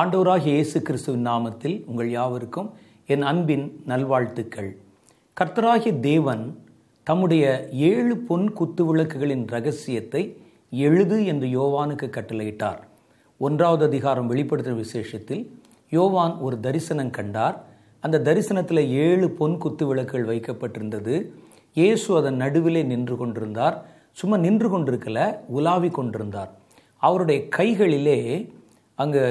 ஆண்டோராக இயேசு கிறிஸ்துவின் நாமத்தில் உங்கள் யாவருக்கும் என் அன்பின் நல்வாழ்த்துக்கள் கர்த்தராகிய தேவன் தம்முடைய ஏழு பொன் குத்து விளக்குகளின் ரகசியத்தை எழுது என்று யோவானுக்கு கட்டளையிட்டார் ஒன்றாவது அதிகாரம் வெளிப்படுத்தின விசேஷத்தில் யோவான் ஒரு தரிசனம் கண்டார் அந்த தரிசனத்தில் ஏழு பொன் குத்து விளக்குகள் வைக்கப்பட்டிருந்தது இயேசு அதன் நடுவிலே நின்று கொண்டிருந்தார் சும்மா நின்று கொண்டிருக்கல உலாவி கொண்டிருந்தார் அவருடைய கைகளிலே அங்கே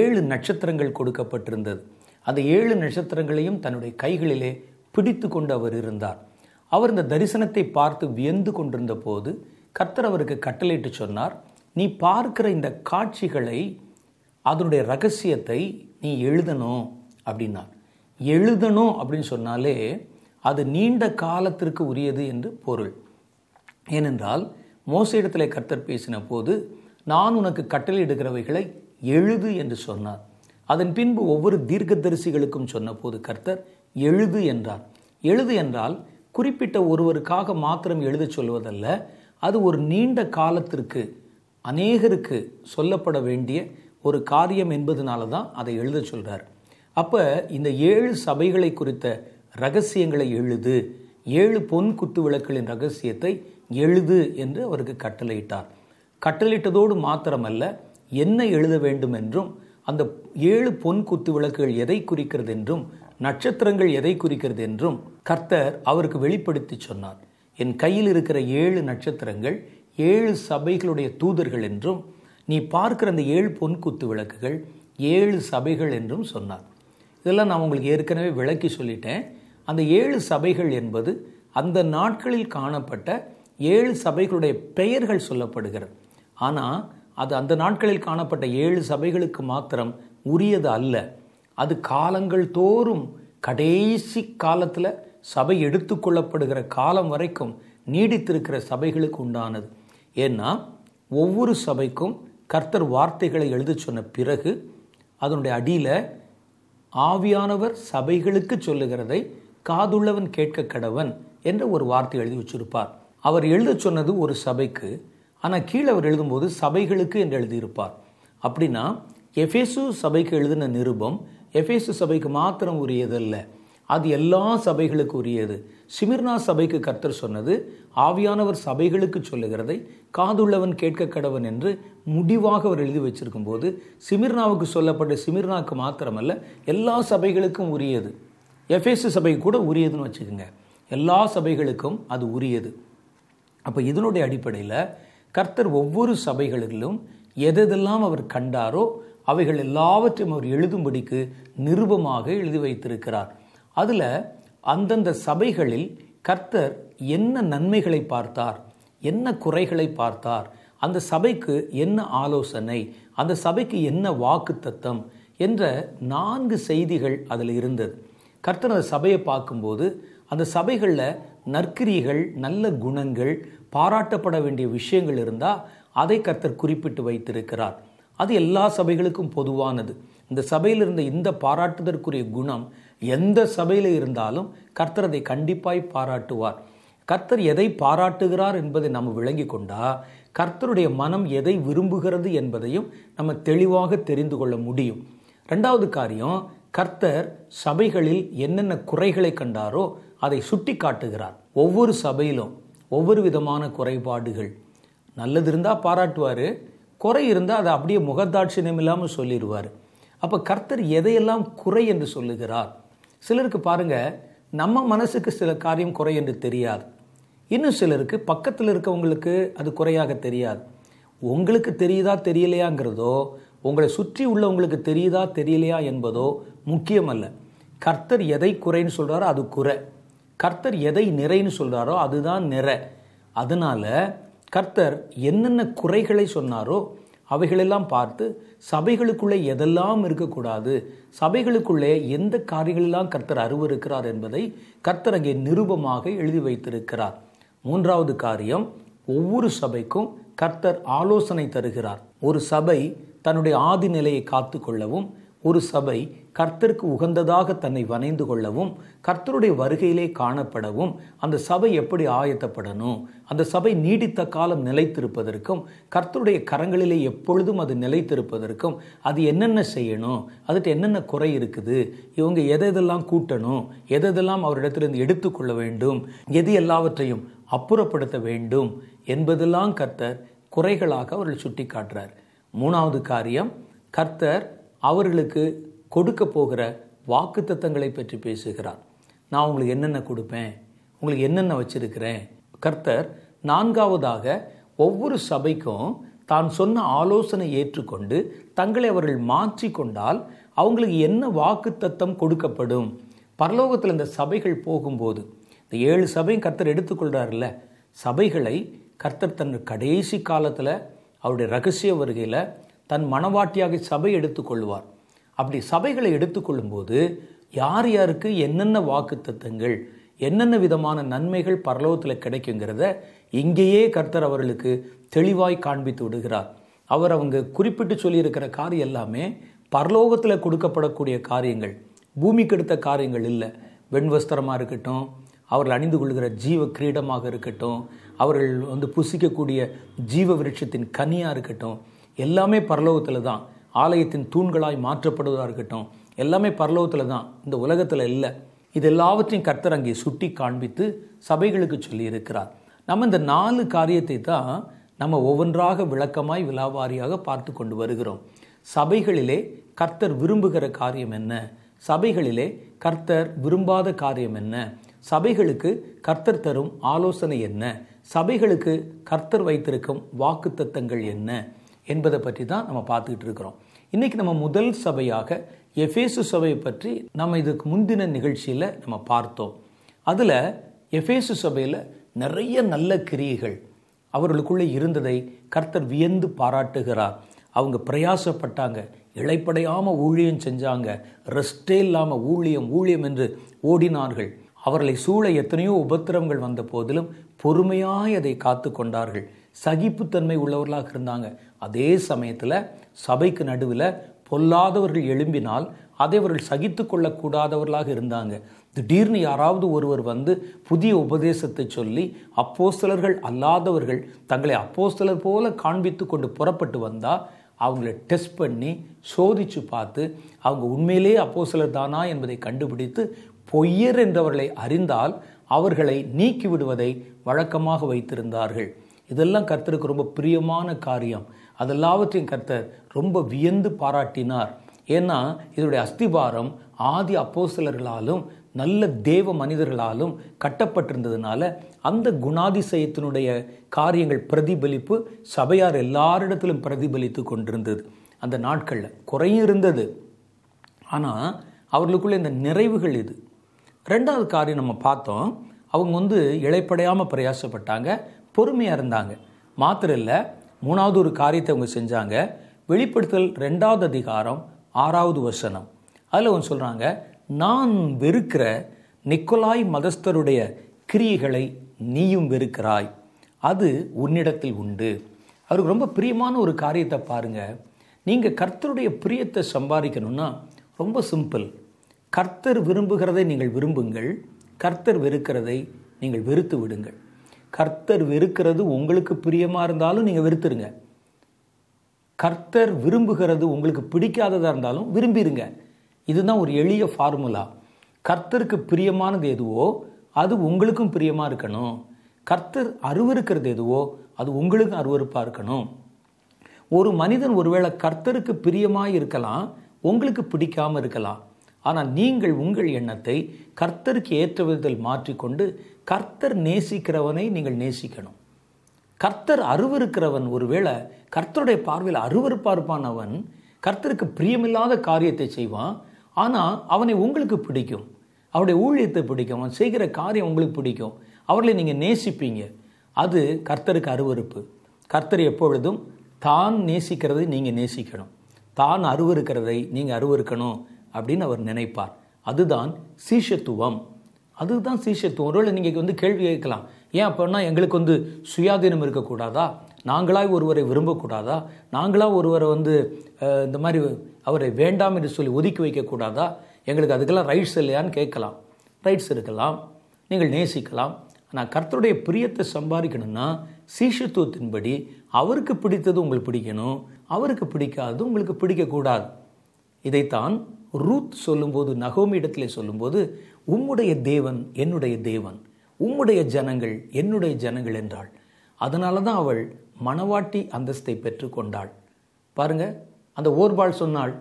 ஏழு நட்சத்திரங்கள் கொடுக்கப்பட்டிருந்தது அந்த ஏழு நட்சத்திரங்களையும் தன்னுடைய கைகளிலே பிடித்து கொண்டு அவர் இருந்தார் அவர் இந்த தரிசனத்தை பார்த்து வியந்து கொண்டிருந்த போது கர்த்தர் அவருக்கு கட்டளையிட்டு சொன்னார் நீ பார்க்கிற இந்த காட்சிகளை அதனுடைய ரகசியத்தை நீ எழுதணும் அப்படின்னார் எழுதணும் அப்படின்னு சொன்னாலே அது நீண்ட காலத்திற்கு உரியது என்று பொருள் ஏனென்றால் மோச இடத்துல கர்த்தர் பேசின போது நான் உனக்கு கட்டளை எடுக்கிறவைகளை எழுது என்று சொன்னார் அதன் பின்பு ஒவ்வொரு தீர்க்கதரிசிகளுக்கும் சொன்னபோது கர்த்தர் எழுது என்றார் எழுது என்றால் குறிப்பிட்ட ஒருவருக்காக மாத்திரம் எழுத சொல்வதல்ல அது ஒரு நீண்ட காலத்திற்கு அநேகருக்கு சொல்லப்பட வேண்டிய ஒரு காரியம் என்பதனால தான் அதை எழுத சொல்கிறார் அப்போ இந்த ஏழு சபைகளை குறித்த ரகசியங்களை எழுது ஏழு பொன் குத்து விளக்குகளின் ரகசியத்தை எழுது என்று அவருக்கு கட்டளையிட்டார் கட்டளையிட்டதோடு மாத்திரமல்ல என்ன எழுத வேண்டும் என்றும் அந்த ஏழு பொன் குத்து விளக்குகள் எதை குறிக்கிறது என்றும் நட்சத்திரங்கள் எதை குறிக்கிறது என்றும் கர்த்தர் அவருக்கு வெளிப்படுத்தி சொன்னார் என் கையில் இருக்கிற ஏழு நட்சத்திரங்கள் ஏழு சபைகளுடைய தூதர்கள் என்றும் நீ பார்க்கிற அந்த ஏழு பொன் குத்து விளக்குகள் ஏழு சபைகள் என்றும் சொன்னார் இதெல்லாம் நான் உங்களுக்கு ஏற்கனவே விளக்கி சொல்லிட்டேன் அந்த ஏழு சபைகள் என்பது அந்த நாட்களில் காணப்பட்ட ஏழு சபைகளுடைய பெயர்கள் சொல்லப்படுகிறது ஆனால் அது அந்த நாட்களில் காணப்பட்ட ஏழு சபைகளுக்கு மாத்திரம் உரியது அல்ல அது காலங்கள் தோறும் கடைசி காலத்தில் சபை எடுத்துக்கொள்ளப்படுகிற காலம் வரைக்கும் நீடித்திருக்கிற சபைகளுக்கு உண்டானது ஏன்னா ஒவ்வொரு சபைக்கும் கர்த்தர் வார்த்தைகளை எழுத சொன்ன பிறகு அதனுடைய அடியில் ஆவியானவர் சபைகளுக்கு சொல்லுகிறதை காதுள்ளவன் கேட்க கடவன் என்ற ஒரு வார்த்தை எழுதி வச்சிருப்பார் அவர் எழுத சொன்னது ஒரு சபைக்கு ஆனால் கீழே அவர் எழுதும்போது சபைகளுக்கு என்று எழுதியிருப்பார் அப்படின்னா எஃபேசு சபைக்கு எழுதின நிருபம் எஃபேசு சபைக்கு மாத்திரம் உரியதல்ல அது எல்லா சபைகளுக்கு உரியது சிமிர்னா சபைக்கு கர்த்தர் சொன்னது ஆவியானவர் சபைகளுக்கு சொல்லுகிறதை காதுள்ளவன் கேட்க கடவன் என்று முடிவாக அவர் எழுதி வச்சிருக்கும் போது சிமிர்னாவுக்கு சொல்லப்பட்ட சிமிர்னாவுக்கு மாத்திரமல்ல எல்லா சபைகளுக்கும் உரியது எஃப்எஸ்சி சபைக்கு கூட உரியதுன்னு வச்சுக்கோங்க எல்லா சபைகளுக்கும் அது உரியது அப்போ இதனுடைய அடிப்படையில் கர்த்தர் ஒவ்வொரு சபைகளிலும் எதெல்லாம் அவர் கண்டாரோ அவைகள் எல்லாவற்றையும் அவர் எழுதும்படிக்கு நிருபமாக எழுதி வைத்திருக்கிறார் அதில் அந்தந்த சபைகளில் கர்த்தர் என்ன நன்மைகளை பார்த்தார் என்ன குறைகளை பார்த்தார் அந்த சபைக்கு என்ன ஆலோசனை அந்த சபைக்கு என்ன வாக்கு தத்தம் என்ற நான்கு செய்திகள் அதில் இருந்தது கர்த்தர் அந்த சபையை பார்க்கும்போது அந்த சபைகளில் நற்கிரிகள் நல்ல குணங்கள் பாராட்டப்பட வேண்டிய விஷயங்கள் இருந்தால் அதை கர்த்தர் குறிப்பிட்டு வைத்திருக்கிறார் அது எல்லா சபைகளுக்கும் பொதுவானது இந்த சபையில் இருந்த இந்த பாராட்டுதற்குரிய குணம் எந்த சபையில் இருந்தாலும் கர்த்தர் அதை கண்டிப்பாய் பாராட்டுவார் கர்த்தர் எதை பாராட்டுகிறார் என்பதை நாம் விளங்கி கொண்டால் கர்த்தருடைய மனம் எதை விரும்புகிறது என்பதையும் நம்ம தெளிவாக தெரிந்து கொள்ள முடியும் ரெண்டாவது காரியம் கர்த்தர் சபைகளில் என்னென்ன குறைகளை கண்டாரோ அதை சுட்டி காட்டுகிறார் ஒவ்வொரு சபையிலும் ஒவ்வொரு விதமான குறைபாடுகள் நல்லது இருந்தால் பாராட்டுவார் குறை இருந்தால் அதை அப்படியே முகத்தாட்சியம் இல்லாமல் சொல்லிடுவார் அப்போ கர்த்தர் எதையெல்லாம் குறை என்று சொல்லுகிறார் சிலருக்கு பாருங்கள் நம்ம மனசுக்கு சில காரியம் குறை என்று தெரியாது இன்னும் சிலருக்கு பக்கத்தில் இருக்கவங்களுக்கு அது குறையாக தெரியாது உங்களுக்கு தெரியுதா தெரியலையாங்கிறதோ உங்களை சுற்றி உள்ளவங்களுக்கு தெரியுதா தெரியலையா என்பதோ முக்கியமல்ல கர்த்தர் எதை குறைன்னு சொல்கிறாரோ அது குறை கர்த்தர் எதை நிறைன்னு சொல்கிறாரோ அதுதான் நிறை அதனால் கர்த்தர் என்னென்ன குறைகளை சொன்னாரோ அவைகளெல்லாம் பார்த்து சபைகளுக்குள்ளே எதெல்லாம் இருக்கக்கூடாது சபைகளுக்குள்ளே எந்த காரியங்களெல்லாம் கர்த்தர் அருவருக்கிறார் என்பதை கர்த்தர் அங்கே நிருபமாக எழுதி வைத்திருக்கிறார் மூன்றாவது காரியம் ஒவ்வொரு சபைக்கும் கர்த்தர் ஆலோசனை தருகிறார் ஒரு சபை தன்னுடைய ஆதி நிலையை காத்து கொள்ளவும் ஒரு சபை கர்த்தருக்கு உகந்ததாக தன்னை வணைந்து கொள்ளவும் கர்த்தருடைய வருகையிலே காணப்படவும் அந்த சபை எப்படி ஆயத்தப்படணும் அந்த சபை நீடித்த காலம் நிலைத்திருப்பதற்கும் கர்த்தருடைய கரங்களிலே எப்பொழுதும் அது நிலைத்திருப்பதற்கும் அது என்னென்ன செய்யணும் அதுக்கு என்னென்ன குறை இருக்குது இவங்க எதெல்லாம் கூட்டணும் எதெல்லாம் அவரிடத்திலிருந்து எடுத்துக்கொள்ள வேண்டும் எது எல்லாவற்றையும் அப்புறப்படுத்த வேண்டும் என்பதெல்லாம் கர்த்தர் குறைகளாக அவர்கள் சுட்டி காட்டுறார் மூணாவது காரியம் கர்த்தர் அவர்களுக்கு கொடுக்க போகிற வாக்கு தத்தங்களை பற்றி பேசுகிறார் நான் உங்களுக்கு என்னென்ன கொடுப்பேன் உங்களுக்கு என்னென்ன வச்சிருக்கிறேன் கர்த்தர் நான்காவதாக ஒவ்வொரு சபைக்கும் தான் சொன்ன ஆலோசனை ஏற்றுக்கொண்டு தங்களை அவர்கள் மாற்றி கொண்டால் அவங்களுக்கு என்ன வாக்கு தத்தம் கொடுக்கப்படும் பரலோகத்தில் இந்த சபைகள் போகும்போது இந்த ஏழு சபையும் கர்த்தர் எடுத்துக்கொள்கிறார்ல சபைகளை கர்த்தர் தன் கடைசி காலத்தில் அவருடைய ரகசிய வருகையில் தன் மனவாட்டியாக சபை எடுத்துக்கொள்வார் அப்படி சபைகளை எடுத்துக்கொள்ளும்போது யார் யாருக்கு என்னென்ன வாக்கு என்னென்ன விதமான நன்மைகள் பரலோகத்தில் கிடைக்குங்கிறத இங்கேயே கர்த்தர் அவர்களுக்கு தெளிவாய் காண்பித்து விடுகிறார் அவர் அவங்க குறிப்பிட்டு சொல்லியிருக்கிற காரியம் எல்லாமே பரலோகத்தில் கொடுக்கப்படக்கூடிய காரியங்கள் பூமிக்கு கெடுத்த காரியங்கள் இல்லை வெண்வஸ்திரமாக இருக்கட்டும் அவர்கள் அணிந்து கொள்கிற ஜீவ கிரீடமாக இருக்கட்டும் அவர்கள் வந்து புசிக்கக்கூடிய ஜீவ விருட்சத்தின் கனியாக இருக்கட்டும் எல்லாமே பரலோகத்தில் தான் ஆலயத்தின் தூண்களாய் மாற்றப்படுவதாக இருக்கட்டும் எல்லாமே பரலோகத்தில் தான் இந்த உலகத்தில் இல்லை இது எல்லாவற்றையும் கர்த்தர் அங்கே சுட்டி காண்பித்து சபைகளுக்கு சொல்லி இருக்கிறார் நம்ம இந்த நாலு காரியத்தை தான் நம்ம ஒவ்வொன்றாக விளக்கமாய் விலாவாரியாக பார்த்து கொண்டு வருகிறோம் சபைகளிலே கர்த்தர் விரும்புகிற காரியம் என்ன சபைகளிலே கர்த்தர் விரும்பாத காரியம் என்ன சபைகளுக்கு கர்த்தர் தரும் ஆலோசனை என்ன சபைகளுக்கு கர்த்தர் வைத்திருக்கும் வாக்குத்தத்தங்கள் என்ன என்பதை பற்றி தான் நம்ம பார்த்துக்கிட்டு இருக்கிறோம் இன்றைக்கி நம்ம முதல் சபையாக எஃபேசு சபையை பற்றி நம்ம இதுக்கு முந்தின நிகழ்ச்சியில் நம்ம பார்த்தோம் அதில் எஃபேசு சபையில் நிறைய நல்ல கிரியைகள் அவர்களுக்குள்ளே இருந்ததை கர்த்தர் வியந்து பாராட்டுகிறார் அவங்க பிரயாசப்பட்டாங்க இழைப்படையாமல் ஊழியம் செஞ்சாங்க ரெஸ்டே இல்லாமல் ஊழியம் ஊழியம் என்று ஓடினார்கள் அவர்களை சூழ எத்தனையோ உபத்திரங்கள் வந்த போதிலும் பொறுமையாக அதை காத்து கொண்டார்கள் சகிப்புத்தன்மை உள்ளவர்களாக இருந்தாங்க அதே சமயத்தில் சபைக்கு நடுவில் பொல்லாதவர்கள் எழும்பினால் அதை அவர்கள் சகித்து கொள்ளக்கூடாதவர்களாக இருந்தாங்க திடீர்னு யாராவது ஒருவர் வந்து புதிய உபதேசத்தை சொல்லி அப்போஸ்தலர்கள் அல்லாதவர்கள் தங்களை அப்போஸ்தலர் போல காண்பித்து கொண்டு புறப்பட்டு வந்தால் அவங்கள டெஸ்ட் பண்ணி சோதித்து பார்த்து அவங்க உண்மையிலே அப்போஸ்தலர் தானா என்பதை கண்டுபிடித்து பொய்யர் என்றவர்களை அறிந்தால் அவர்களை நீக்கி விடுவதை வழக்கமாக வைத்திருந்தார்கள் இதெல்லாம் கர்த்தருக்கு ரொம்ப பிரியமான காரியம் அதெல்லாவற்றையும் கர்த்தர் ரொம்ப வியந்து பாராட்டினார் ஏன்னா இதனுடைய அஸ்திபாரம் ஆதி அப்போசலர்களாலும் நல்ல தேவ மனிதர்களாலும் கட்டப்பட்டிருந்ததுனால அந்த குணாதிசயத்தினுடைய காரியங்கள் பிரதிபலிப்பு சபையார் எல்லாரிடத்திலும் பிரதிபலித்து கொண்டிருந்தது அந்த நாட்களில் குறையும் இருந்தது ஆனால் அவர்களுக்குள்ளே இந்த நிறைவுகள் இது ரெண்டாவது காரியம் நம்ம பார்த்தோம் அவங்க வந்து இழைப்படையாமல் பிரயாசப்பட்டாங்க பொறுமையாக இருந்தாங்க மாத்திரம் இல்லை மூணாவது ஒரு காரியத்தை அவங்க செஞ்சாங்க வெளிப்படுத்தல் ரெண்டாவது அதிகாரம் ஆறாவது வசனம் அதில் அவங்க சொல்கிறாங்க நான் வெறுக்கிற நிக்கோலாய் மதஸ்தருடைய கிரியைகளை நீயும் வெறுக்கிறாய் அது உன்னிடத்தில் உண்டு அவருக்கு ரொம்ப பிரியமான ஒரு காரியத்தை பாருங்கள் நீங்கள் கர்த்தருடைய பிரியத்தை சம்பாதிக்கணும்னா ரொம்ப சிம்பிள் கர்த்தர் விரும்புகிறதை நீங்கள் விரும்புங்கள் கர்த்தர் வெறுக்கிறதை நீங்கள் வெறுத்து விடுங்கள் கர்த்தர் வெறுக்கிறது உங்களுக்கு பிரியமாக இருந்தாலும் நீங்கள் வெறுத்துருங்க கர்த்தர் விரும்புகிறது உங்களுக்கு பிடிக்காததாக இருந்தாலும் விரும்பிடுங்க இதுதான் ஒரு எளிய ஃபார்முலா கர்த்தருக்கு பிரியமானது எதுவோ அது உங்களுக்கும் பிரியமாக இருக்கணும் கர்த்தர் அருவருக்கிறது எதுவோ அது உங்களுக்கும் அருவறுப்பாக இருக்கணும் ஒரு மனிதன் ஒருவேளை கர்த்தருக்கு பிரியமாக இருக்கலாம் உங்களுக்கு பிடிக்காமல் இருக்கலாம் ஆனால் நீங்கள் உங்கள் எண்ணத்தை கர்த்தருக்கு ஏற்ற விதத்தில் மாற்றிக்கொண்டு கர்த்தர் நேசிக்கிறவனை நீங்கள் நேசிக்கணும் கர்த்தர் அருவருக்கிறவன் ஒருவேளை கர்த்தருடைய பார்வையில் அருவருப்பார்ப்பானவன் இருப்பானவன் கர்த்தருக்கு பிரியமில்லாத காரியத்தை செய்வான் ஆனால் அவனை உங்களுக்கு பிடிக்கும் அவருடைய ஊழியத்தை பிடிக்கும் அவன் செய்கிற காரியம் உங்களுக்கு பிடிக்கும் அவர்களை நீங்கள் நேசிப்பீங்க அது கர்த்தருக்கு அருவறுப்பு கர்த்தர் எப்பொழுதும் தான் நேசிக்கிறதை நீங்கள் நேசிக்கணும் தான் அருவருக்கிறதை நீங்கள் அருவருக்கணும் அப்படின்னு அவர் நினைப்பார் அதுதான் சீஷத்துவம் அதுதான் சீஷத்துவம் ஒருவேளை நீங்கள் வந்து கேள்வி கேட்கலாம் ஏன் அப்படின்னா எங்களுக்கு வந்து சுயாதீனம் இருக்கக்கூடாதா நாங்களாய் ஒருவரை விரும்பக்கூடாதா நாங்களாக ஒருவரை வந்து இந்த மாதிரி அவரை வேண்டாம் என்று சொல்லி ஒதுக்கி வைக்கக்கூடாதா எங்களுக்கு அதுக்கெல்லாம் ரைட்ஸ் இல்லையான்னு கேட்கலாம் ரைட்ஸ் இருக்கலாம் நீங்கள் நேசிக்கலாம் ஆனால் கர்த்தருடைய பிரியத்தை சம்பாதிக்கணும்னா சீஷத்துவத்தின்படி அவருக்கு பிடித்தது உங்களுக்கு பிடிக்கணும் அவருக்கு பிடிக்காதது உங்களுக்கு பிடிக்கக்கூடாது இதைத்தான் ரூத் சொல்லும்போது நகோமி இடத்துல சொல்லும்போது உம்முடைய தேவன் என்னுடைய தேவன் உம்முடைய ஜனங்கள் என்னுடைய ஜனங்கள் என்றாள் அதனால தான் அவள் மணவாட்டி அந்தஸ்தை பெற்றுக்கொண்டாள் பாருங்க அந்த ஓர்பாள் சொன்னாள்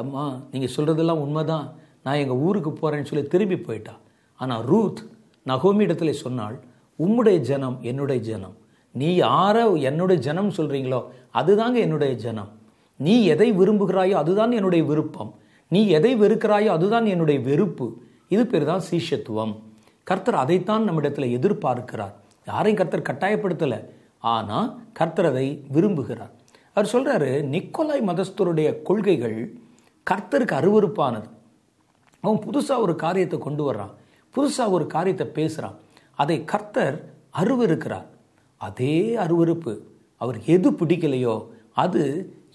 அம்மா நீங்கள் சொல்கிறதெல்லாம் உண்மைதான் நான் எங்கள் ஊருக்கு போகிறேன்னு சொல்லி திரும்பி போயிட்டா ஆனால் ரூத் நகோமி இடத்துல சொன்னாள் உம்முடைய ஜனம் என்னுடைய ஜனம் நீ யாரை என்னுடைய ஜனம் சொல்கிறீங்களோ அதுதாங்க என்னுடைய ஜனம் நீ எதை விரும்புகிறாயோ அதுதான் என்னுடைய விருப்பம் நீ எதை வெறுக்கிறாயோ அதுதான் என்னுடைய வெறுப்பு இது பேர் தான் சீஷத்துவம் கர்த்தர் அதைத்தான் நம்மிடத்தில் எதிர்பார்க்கிறார் யாரையும் கர்த்தர் கட்டாயப்படுத்தலை ஆனால் கர்த்தர் அதை விரும்புகிறார் அவர் சொல்கிறாரு நிக்கோலாய் மதஸ்தருடைய கொள்கைகள் கர்த்தருக்கு அருவறுப்பானது அவன் புதுசாக ஒரு காரியத்தை கொண்டு வர்றான் புதுசாக ஒரு காரியத்தை பேசுகிறான் அதை கர்த்தர் அருவருக்கிறார் அதே அருவறுப்பு அவர் எது பிடிக்கலையோ அது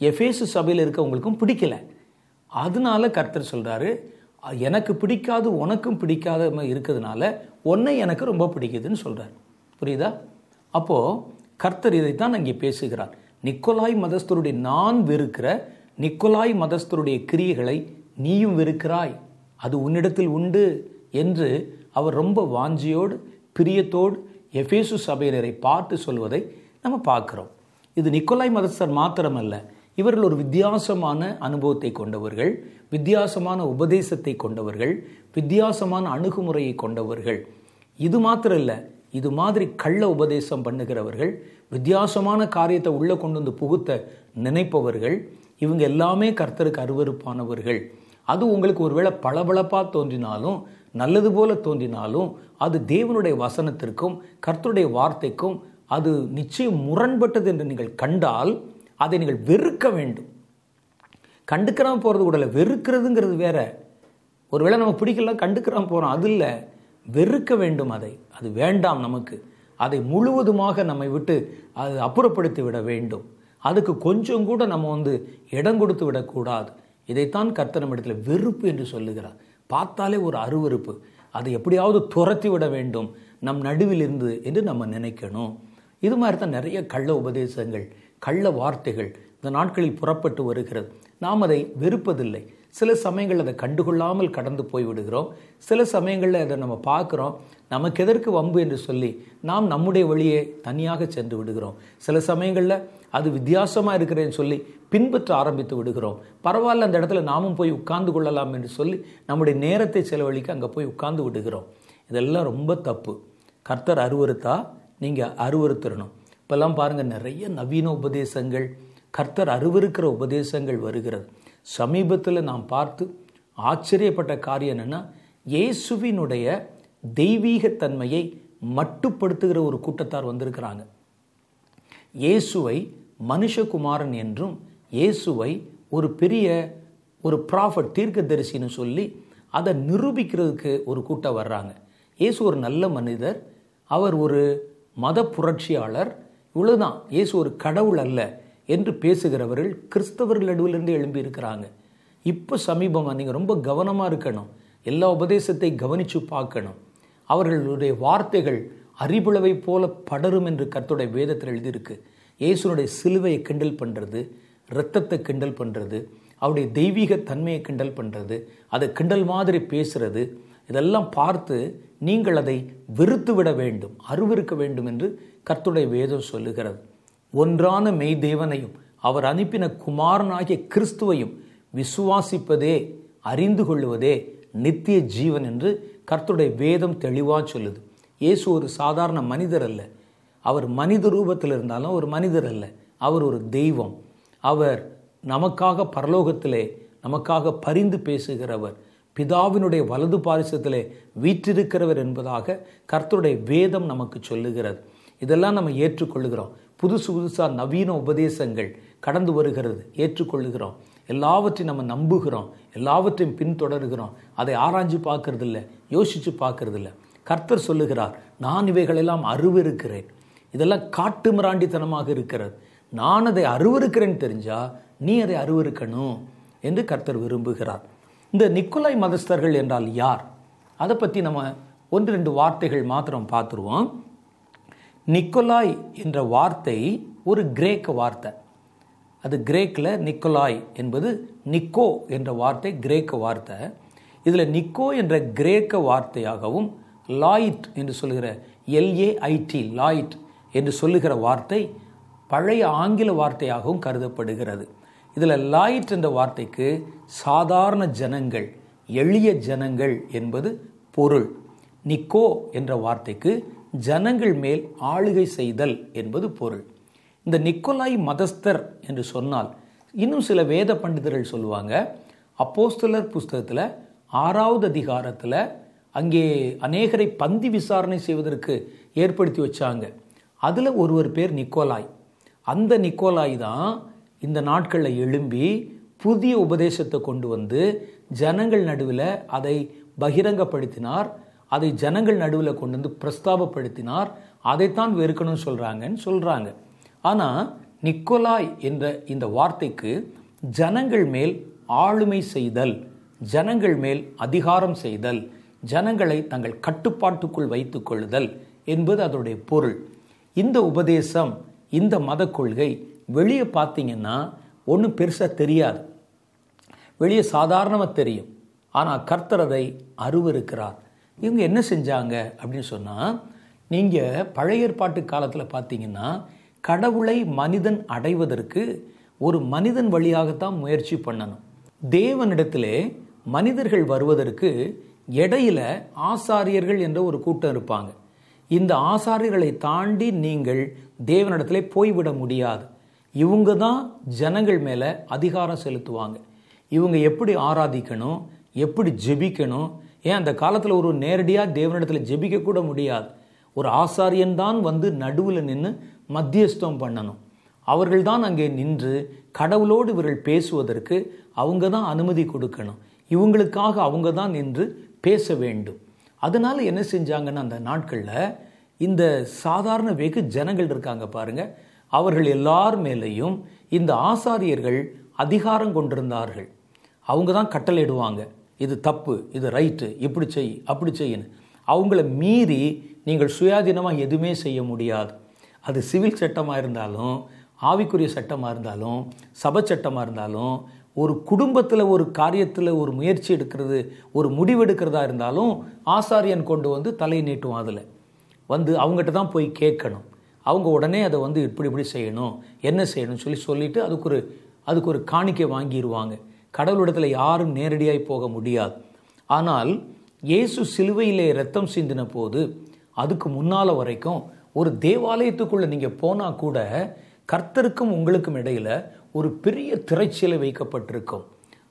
எஃபேசு சபையில் இருக்கவங்களுக்கும் பிடிக்கலை அதனால கர்த்தர் சொல்கிறாரு எனக்கு பிடிக்காது உனக்கும் பிடிக்காத இருக்கிறதுனால உன்னை எனக்கு ரொம்ப பிடிக்குதுன்னு சொல்கிறார் புரியுதா அப்போது கர்த்தர் இதைத்தான் இங்கே பேசுகிறார் நிக்கோலாய் மதஸ்தருடைய நான் வெறுக்கிற நிக்கோலாய் மதஸ்தருடைய கிரியைகளை நீயும் வெறுக்கிறாய் அது உன்னிடத்தில் உண்டு என்று அவர் ரொம்ப வாஞ்சியோடு பிரியத்தோடு எஃபேசு சபையினரை பார்த்து சொல்வதை நம்ம பார்க்குறோம் இது நிக்கோலாய் மதஸ்தர் மாத்திரமல்ல இவர்கள் ஒரு வித்தியாசமான அனுபவத்தை கொண்டவர்கள் வித்தியாசமான உபதேசத்தை கொண்டவர்கள் வித்தியாசமான அணுகுமுறையை கொண்டவர்கள் இது மாத்திரம் இல்லை இது மாதிரி கள்ள உபதேசம் பண்ணுகிறவர்கள் வித்தியாசமான காரியத்தை உள்ளே கொண்டு வந்து புகுத்த நினைப்பவர்கள் இவங்க எல்லாமே கர்த்தருக்கு அருவறுப்பானவர்கள் அது உங்களுக்கு ஒருவேளை பளபளப்பாக தோன்றினாலும் நல்லது போல தோன்றினாலும் அது தேவனுடைய வசனத்திற்கும் கர்த்தருடைய வார்த்தைக்கும் அது நிச்சயம் முரண்பட்டது என்று நீங்கள் கண்டால் அதை நீங்கள் வெறுக்க வேண்டும் கண்டுக்கிறாம போகிறது கூட இல்லை வெறுக்கிறதுங்கிறது வேற ஒருவேளை நம்ம பிடிக்கலாம் கண்டுக்கிறாம போகிறோம் அது இல்லை வெறுக்க வேண்டும் அதை அது வேண்டாம் நமக்கு அதை முழுவதுமாக நம்மை விட்டு அது அப்புறப்படுத்தி விட வேண்டும் அதுக்கு கொஞ்சம் கூட நம்ம வந்து இடம் கொடுத்து விடக்கூடாது இதைத்தான் கர்த்தனம் இடத்துல வெறுப்பு என்று சொல்லுகிறார் பார்த்தாலே ஒரு அருவறுப்பு அதை எப்படியாவது துரத்தி விட வேண்டும் நம் நடுவில் இருந்து என்று நம்ம நினைக்கணும் இது மாதிரி தான் நிறைய கள்ள உபதேசங்கள் கள்ள வார்த்தைகள் இந்த நாட்களில் புறப்பட்டு வருகிறது நாம் அதை வெறுப்பதில்லை சில சமயங்கள் அதை கண்டுகொள்ளாமல் கடந்து போய்விடுகிறோம் சில சமயங்களில் அதை நம்ம பார்க்குறோம் நமக்கு எதற்கு வம்பு என்று சொல்லி நாம் நம்முடைய வழியே தனியாக சென்று விடுகிறோம் சில சமயங்களில் அது வித்தியாசமாக இருக்கிறேன்னு சொல்லி பின்பற்ற ஆரம்பித்து விடுகிறோம் பரவாயில்ல அந்த இடத்துல நாமும் போய் உட்கார்ந்து கொள்ளலாம் என்று சொல்லி நம்முடைய நேரத்தை செலவழிக்க அங்கே போய் உட்கார்ந்து விடுகிறோம் இதெல்லாம் ரொம்ப தப்பு கர்த்தர் அருவறுத்தா நீங்கள் அருவறுத்திடணும் இப்போல்லாம் பாருங்கள் நிறைய நவீன உபதேசங்கள் கர்த்தர் அருவருக்கிற உபதேசங்கள் வருகிறது சமீபத்தில் நாம் பார்த்து ஆச்சரியப்பட்ட காரியம் என்னென்னா இயேசுவினுடைய தெய்வீகத்தன்மையை மட்டுப்படுத்துகிற ஒரு கூட்டத்தார் வந்திருக்கிறாங்க இயேசுவை மனுஷகுமாரன் என்றும் இயேசுவை ஒரு பெரிய ஒரு ப்ராஃபட் தீர்க்க தரிசின்னு சொல்லி அதை நிரூபிக்கிறதுக்கு ஒரு கூட்டம் வர்றாங்க இயேசு ஒரு நல்ல மனிதர் அவர் ஒரு மத புரட்சியாளர் இவ்வளவுதான் இயேசு ஒரு கடவுள் அல்ல என்று பேசுகிறவர்கள் கிறிஸ்தவர்கள் நடுவிலிருந்து எழும்பியிருக்கிறாங்க இப்போ சமீபமாக நீங்கள் ரொம்ப கவனமாக இருக்கணும் எல்லா உபதேசத்தை கவனித்து பார்க்கணும் அவர்களுடைய வார்த்தைகள் அறிவுளவை போல படரும் என்று கர்த்துடைய வேதத்தில் எழுதியிருக்கு இயேசுனுடைய சிலுவையை கிண்டல் பண்ணுறது இரத்தத்தை கிண்டல் பண்ணுறது அவருடைய தெய்வீக தன்மையை கிண்டல் பண்ணுறது அதை கிண்டல் மாதிரி பேசுகிறது இதெல்லாம் பார்த்து நீங்கள் அதை வெறுத்து விட வேண்டும் அருவிருக்க வேண்டும் என்று கர்த்துடைய வேதம் சொல்லுகிறது ஒன்றான மெய் தேவனையும் அவர் அனுப்பின குமாரனாகிய கிறிஸ்துவையும் விசுவாசிப்பதே அறிந்து கொள்வதே நித்திய ஜீவன் என்று கர்த்துடைய வேதம் தெளிவாக சொல்லுது இயேசு ஒரு சாதாரண மனிதர் அல்ல அவர் மனித ரூபத்தில் இருந்தாலும் ஒரு மனிதர் அல்ல அவர் ஒரு தெய்வம் அவர் நமக்காக பரலோகத்திலே நமக்காக பரிந்து பேசுகிறவர் பிதாவினுடைய வலது பாரிசத்திலே வீற்றிருக்கிறவர் என்பதாக கர்த்தருடைய வேதம் நமக்கு சொல்லுகிறது இதெல்லாம் நம்ம ஏற்றுக்கொள்ளுகிறோம் புதுசு புதுசாக நவீன உபதேசங்கள் கடந்து வருகிறது ஏற்றுக்கொள்ளுகிறோம் எல்லாவற்றையும் நம்ம நம்புகிறோம் எல்லாவற்றையும் பின்தொடர்கிறோம் அதை ஆராய்ஞ்சு பார்க்கறதில்ல யோசித்து பார்க்கறதில்ல கர்த்தர் சொல்லுகிறார் நான் இவைகளெல்லாம் அருவருக்கிறேன் இதெல்லாம் காட்டு மிராண்டித்தனமாக இருக்கிறது நான் அதை அருவருக்கிறேன்னு தெரிஞ்சால் நீ அதை அருவருக்கணும் என்று கர்த்தர் விரும்புகிறார் இந்த நிக்கோலாய் மதஸ்தர்கள் என்றால் யார் அதை பற்றி நம்ம ஒன்று ரெண்டு வார்த்தைகள் மாத்திரம் பார்த்துருவோம் நிக்கோலாய் என்ற வார்த்தை ஒரு கிரேக்க வார்த்தை அது கிரேக்கில் நிக்கோலாய் என்பது நிக்கோ என்ற வார்த்தை கிரேக்க வார்த்தை இதில் நிக்கோ என்ற கிரேக்க வார்த்தையாகவும் லாயிட் என்று சொல்கிற எல்ஏஐடி லாயிட் என்று சொல்லுகிற வார்த்தை பழைய ஆங்கில வார்த்தையாகவும் கருதப்படுகிறது இதில் லாயிட் என்ற வார்த்தைக்கு சாதாரண ஜனங்கள் எளிய ஜனங்கள் என்பது பொருள் நிக்கோ என்ற வார்த்தைக்கு ஜனங்கள் மேல் ஆளுகை செய்தல் என்பது பொருள் இந்த நிக்கோலாய் மதஸ்தர் என்று சொன்னால் இன்னும் சில வேத பண்டிதர்கள் சொல்லுவாங்க அப்போஸ்தலர் புஸ்தகத்தில் ஆறாவது அதிகாரத்தில் அங்கே அநேகரை பந்தி விசாரணை செய்வதற்கு ஏற்படுத்தி வச்சாங்க அதில் ஒருவர் பேர் நிக்கோலாய் அந்த நிக்கோலாய் தான் இந்த நாட்களில் எழும்பி புதிய உபதேசத்தை கொண்டு வந்து ஜனங்கள் நடுவில் அதை பகிரங்கப்படுத்தினார் அதை ஜனங்கள் நடுவில் கொண்டு வந்து பிரஸ்தாபப்படுத்தினார் அதைத்தான் வெறுக்கணும்னு சொல்கிறாங்கன்னு சொல்கிறாங்க ஆனால் நிக்கோலாய் என்ற இந்த வார்த்தைக்கு ஜனங்கள் மேல் ஆளுமை செய்தல் ஜனங்கள் மேல் அதிகாரம் செய்தல் ஜனங்களை தங்கள் கட்டுப்பாட்டுக்குள் வைத்து கொள்ளுதல் என்பது அதனுடைய பொருள் இந்த உபதேசம் இந்த மத கொள்கை வெளியே பார்த்தீங்கன்னா ஒன்றும் பெருசாக தெரியாது வெளியே சாதாரணமாக தெரியும் ஆனால் கர்த்தரதை அருவருக்கிறார் இவங்க என்ன செஞ்சாங்க அப்படின்னு சொன்னால் நீங்கள் பழைய ஏற்பாட்டு காலத்தில் பார்த்தீங்கன்னா கடவுளை மனிதன் அடைவதற்கு ஒரு மனிதன் வழியாகத்தான் முயற்சி பண்ணணும் தேவனிடத்திலே மனிதர்கள் வருவதற்கு இடையில ஆசாரியர்கள் என்ற ஒரு கூட்டம் இருப்பாங்க இந்த ஆசாரியர்களை தாண்டி நீங்கள் தேவனிடத்திலே போய்விட முடியாது இவங்க தான் ஜனங்கள் மேலே அதிகாரம் செலுத்துவாங்க இவங்க எப்படி ஆராதிக்கணும் எப்படி ஜெபிக்கணும் ஏன் அந்த காலத்தில் ஒரு நேரடியாக தேவனிடத்தில் ஜெபிக்கக்கூட முடியாது ஒரு ஆசாரியன் தான் வந்து நடுவில் நின்று மத்தியஸ்தம் பண்ணணும் அவர்கள் தான் அங்கே நின்று கடவுளோடு இவர்கள் பேசுவதற்கு அவங்க தான் அனுமதி கொடுக்கணும் இவங்களுக்காக அவங்க தான் நின்று பேச வேண்டும் அதனால் என்ன செஞ்சாங்கன்னா அந்த நாட்களில் இந்த சாதாரண வெகு ஜனங்கள் இருக்காங்க பாருங்கள் அவர்கள் எல்லார் மேலேயும் இந்த ஆசாரியர்கள் அதிகாரம் கொண்டிருந்தார்கள் அவங்க தான் கட்டளையிடுவாங்க இது தப்பு இது ரைட்டு இப்படி செய் அப்படி செய்யுன்னு அவங்கள மீறி நீங்கள் சுயாதீனமாக எதுவுமே செய்ய முடியாது அது சிவில் சட்டமாக இருந்தாலும் ஆவிக்குரிய சட்டமாக இருந்தாலும் சபை சட்டமாக இருந்தாலும் ஒரு குடும்பத்தில் ஒரு காரியத்தில் ஒரு முயற்சி எடுக்கிறது ஒரு முடிவெடுக்கிறதா இருந்தாலும் ஆசாரியன் கொண்டு வந்து தலை நீட்டுவான் அதில் வந்து அவங்ககிட்ட தான் போய் கேட்கணும் அவங்க உடனே அதை வந்து இப்படி இப்படி செய்யணும் என்ன செய்யணும்னு சொல்லி சொல்லிவிட்டு அதுக்கு ஒரு அதுக்கு ஒரு காணிக்கை வாங்கிடுவாங்க கடவுளிடத்தில் யாரும் நேரடியாய் போக முடியாது ஆனால் இயேசு சிலுவையிலே ரத்தம் சிந்தின போது அதுக்கு முன்னால் வரைக்கும் ஒரு தேவாலயத்துக்குள்ளே நீங்கள் போனால் கூட கர்த்தருக்கும் உங்களுக்கும் இடையில் ஒரு பெரிய திரைச்சிலை வைக்கப்பட்டிருக்கும்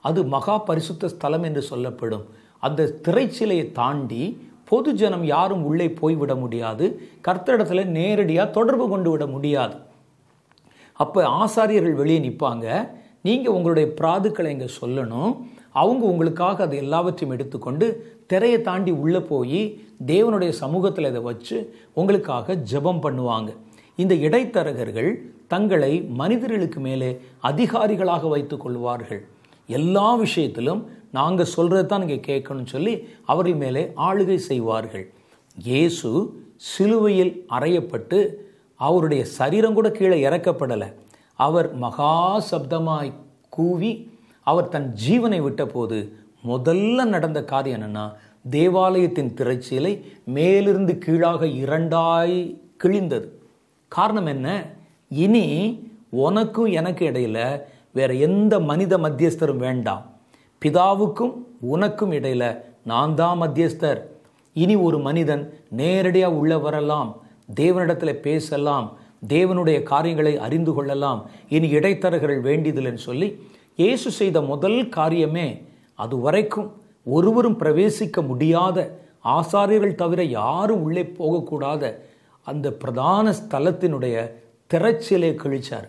அது மகா பரிசுத்த ஸ்தலம் என்று சொல்லப்படும் அந்த திரைச்சிலையை தாண்டி பொது ஜனம் யாரும் உள்ளே போய்விட முடியாது கர்த்தரிடத்தில் நேரடியாக தொடர்பு கொண்டு விட முடியாது அப்போ ஆசாரியர்கள் வெளியே நிற்பாங்க நீங்கள் உங்களுடைய பிராதுக்களை இங்கே சொல்லணும் அவங்க உங்களுக்காக அது எல்லாவற்றையும் எடுத்துக்கொண்டு திரையை தாண்டி உள்ளே போய் தேவனுடைய சமூகத்தில் இதை வச்சு உங்களுக்காக ஜபம் பண்ணுவாங்க இந்த இடைத்தரகர்கள் தங்களை மனிதர்களுக்கு மேலே அதிகாரிகளாக வைத்து கொள்வார்கள் எல்லா விஷயத்திலும் நாங்கள் சொல்கிறது தான் இங்கே கேட்கணும்னு சொல்லி அவர்கள் மேலே ஆளுகை செய்வார்கள் இயேசு சிலுவையில் அறையப்பட்டு அவருடைய சரீரம் கூட கீழே இறக்கப்படலை அவர் மகா சப்தமாய் கூவி அவர் தன் ஜீவனை விட்டபோது முதல்ல நடந்த காரியம் என்னென்னா தேவாலயத்தின் திரைச்சீலை மேலிருந்து கீழாக இரண்டாய் கிழிந்தது காரணம் என்ன இனி உனக்கும் எனக்கு இடையில் வேறு எந்த மனித மத்தியஸ்தரும் வேண்டாம் பிதாவுக்கும் உனக்கும் இடையில் நான் தான் மத்தியஸ்தர் இனி ஒரு மனிதன் நேரடியாக உள்ளே வரலாம் தேவனிடத்தில் பேசலாம் தேவனுடைய காரியங்களை அறிந்து கொள்ளலாம் இனி இடைத்தரகர்கள் வேண்டியதில்லைன்னு சொல்லி இயேசு செய்த முதல் காரியமே அது வரைக்கும் ஒருவரும் பிரவேசிக்க முடியாத ஆசாரியர்கள் தவிர யாரும் உள்ளே போகக்கூடாத அந்த பிரதான ஸ்தலத்தினுடைய திரைச்சிலே கழிச்சார்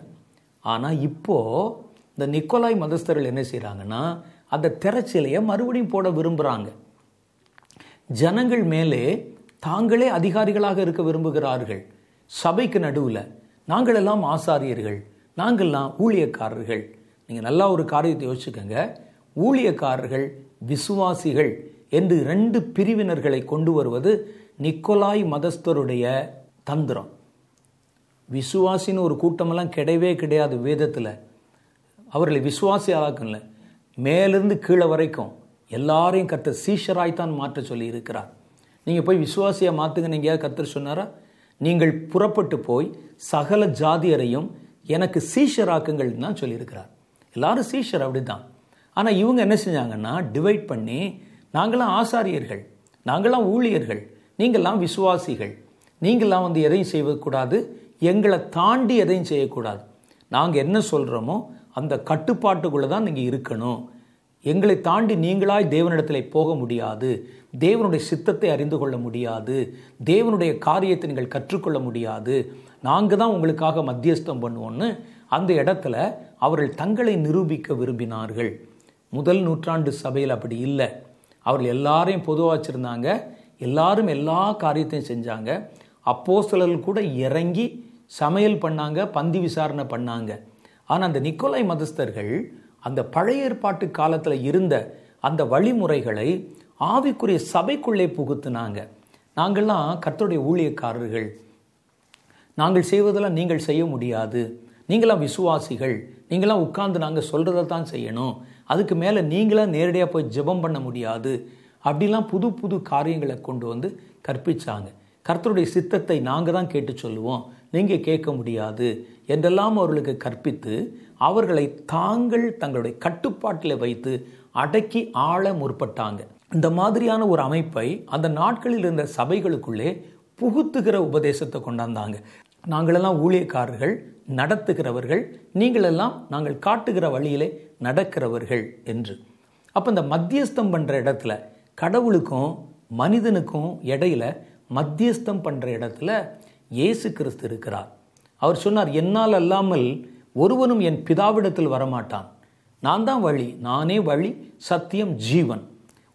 ஆனால் இப்போது இந்த நிக்கோலாய் மதஸ்தர்கள் என்ன செய்கிறாங்கன்னா அந்த திரைச்சிலையை மறுபடியும் போட விரும்புகிறாங்க ஜனங்கள் மேலே தாங்களே அதிகாரிகளாக இருக்க விரும்புகிறார்கள் சபைக்கு நடுவில் நாங்களெல்லாம் ஆசாரியர்கள் நாங்கள்லாம் ஊழியக்காரர்கள் நீங்கள் நல்லா ஒரு காரியத்தை யோசிச்சுக்கோங்க ஊழியக்காரர்கள் விசுவாசிகள் என்று ரெண்டு பிரிவினர்களை கொண்டு வருவது நிக்கோலாய் மதஸ்தருடைய தந்திரம் விசுவாசின்னு ஒரு கூட்டமெல்லாம் கிடையவே கிடையாது வேதத்தில் அவர்களை விசுவாசி ஆளாக்கல மேலிருந்து கீழே வரைக்கும் எல்லாரையும் கர்த்தர் சீஷராய்த்தான் மாற்ற சொல்லி இருக்கிறார் நீங்கள் போய் விசுவாசியாக மாற்றுங்க நீங்கள் கற்று சொன்னாரா நீங்கள் புறப்பட்டு போய் சகல ஜாதியரையும் எனக்கு சீஷராக்குங்கள் தான் சொல்லியிருக்கிறார் எல்லாரும் சீஷர் அப்படி தான் ஆனால் இவங்க என்ன செஞ்சாங்கன்னா டிவைட் பண்ணி நாங்களாம் ஆசாரியர்கள் நாங்களாம் ஊழியர்கள் நீங்களாம் விசுவாசிகள் நீங்களாம் வந்து எதையும் செய்யக்கூடாது எங்களை தாண்டி எதையும் செய்யக்கூடாது நாங்கள் என்ன சொல்கிறோமோ அந்த கட்டுப்பாட்டுக்குள்ளே தான் நீங்கள் இருக்கணும் எங்களை தாண்டி நீங்களாய் தேவனிடத்தில் போக முடியாது தேவனுடைய சித்தத்தை அறிந்து கொள்ள முடியாது தேவனுடைய காரியத்தை நீங்கள் கற்றுக்கொள்ள முடியாது நாங்கள் தான் உங்களுக்காக மத்தியஸ்தம் பண்ணுவோன்னு அந்த இடத்துல அவர்கள் தங்களை நிரூபிக்க விரும்பினார்கள் முதல் நூற்றாண்டு சபையில் அப்படி இல்லை அவர்கள் எல்லாரையும் பொதுவாக வச்சுருந்தாங்க எல்லாரும் எல்லா காரியத்தையும் செஞ்சாங்க அப்போ சிலர்கள் கூட இறங்கி சமையல் பண்ணாங்க பந்தி விசாரணை பண்ணாங்க ஆனால் அந்த நிக்கோலை மதஸ்தர்கள் அந்த பழைய ஏற்பாட்டு காலத்தில் இருந்த அந்த வழிமுறைகளை ஆவிக்குரிய சபைக்குள்ளே புகுத்துனாங்க நாங்கள்லாம் கர்த்தருடைய ஊழியக்காரர்கள் நாங்கள் செய்வதெல்லாம் நீங்கள் செய்ய முடியாது நீங்களாம் விசுவாசிகள் நீங்களாம் உட்கார்ந்து நாங்கள் சொல்கிறத தான் செய்யணும் அதுக்கு மேலே நீங்களாம் நேரடியாக போய் ஜெபம் பண்ண முடியாது அப்படிலாம் புது புது காரியங்களை கொண்டு வந்து கற்பித்தாங்க கர்த்தருடைய சித்தத்தை நாங்கள் தான் கேட்டு சொல்லுவோம் நீங்கள் கேட்க முடியாது என்றெல்லாம் அவர்களுக்கு கற்பித்து அவர்களை தாங்கள் தங்களுடைய கட்டுப்பாட்டில் வைத்து அடக்கி ஆள முற்பட்டாங்க இந்த மாதிரியான ஒரு அமைப்பை அந்த நாட்களில் இருந்த சபைகளுக்குள்ளே புகுத்துகிற உபதேசத்தை கொண்டாந்தாங்க நாங்களெல்லாம் ஊழியக்காரர்கள் நடத்துகிறவர்கள் நீங்களெல்லாம் நாங்கள் காட்டுகிற வழியிலே நடக்கிறவர்கள் என்று அப்போ இந்த மத்தியஸ்தம் பண்ணுற இடத்துல கடவுளுக்கும் மனிதனுக்கும் இடையில மத்தியஸ்தம் பண்ணுற இடத்துல இயேசு கிறிஸ்து இருக்கிறார் அவர் சொன்னார் என்னால் அல்லாமல் ஒருவனும் என் பிதாவிடத்தில் வரமாட்டான் நான் தான் வழி நானே வழி சத்தியம் ஜீவன்